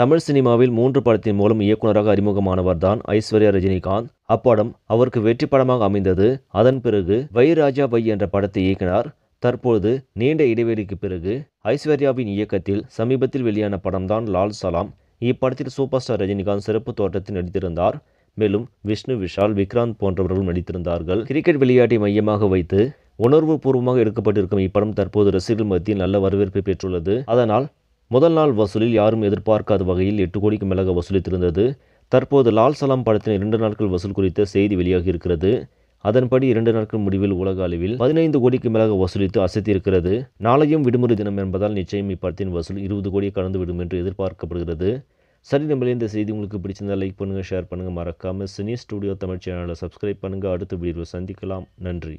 தமிழ் சினிமாவில் மூன்று படத்தின் மூலம் இயக்குநராக அறிமுகமானவர் தான் ஐஸ்வர்யா ரஜினிகாந்த் அப்படம் அவருக்கு வெற்றி படமாக அமைந்தது அதன் பிறகு வை ராஜா வை என்ற படத்தை இயக்கினார் தற்போது நீண்ட இடைவெளிக்கு பிறகு ஐஸ்வர்யாவின் இயக்கத்தில் சமீபத்தில் வெளியான படம்தான் லால் சலாம் இப்படத்தில் சூப்பர் ஸ்டார் ரஜினிகாந்த் சிறப்பு தோற்றத்தில் நடித்திருந்தார் மேலும் விஷ்ணு விஷால் விக்ராந்த் போன்றவர்களும் நடித்திருந்தார்கள் கிரிக்கெட் விளையாட்டை மையமாக வைத்து உணர்வு பூர்வமாக எடுக்கப்பட்டிருக்கும் இப்படம் தற்போது ரசிகர்கள் மத்தியில் நல்ல வரவேற்பை பெற்றுள்ளது அதனால் முதல் நாள் வசூலில் யாரும் எதிர்பார்க்காத வகையில் எட்டு கோடிக்கு மேலாக வசூலித்திருந்தது தற்போது லால் சலாம் படத்தின் இரண்டு நாட்கள் வசூல் குறித்த செய்தி வெளியாகி இருக்கிறது அதன்படி இரண்டு நாட்கள் முடிவில் உலக அளவில் பதினைந்து கோடிக்கு மேலாக வசூலித்து அசைத்திருக்கிறது நாளையும் விடுமுறை தினம் என்பதால் நிச்சயம் இப்படத்தின் வசூல் இருபது கோடியை கடந்துவிடும் என்று எதிர்பார்க்கப்படுகிறது சரி நம்மளே இந்த செய்தி உங்களுக்கு பிடிச்சிருந்தால் லைக் பண்ணுங்கள் ஷேர் பண்ணுங்கள் மறக்காமல் சினி ஸ்டூடியோ தமிழ் சேனலை சப்ஸ்கிரைப் பண்ணுங்கள் அடுத்த வீடியோ சந்திக்கலாம் நன்றி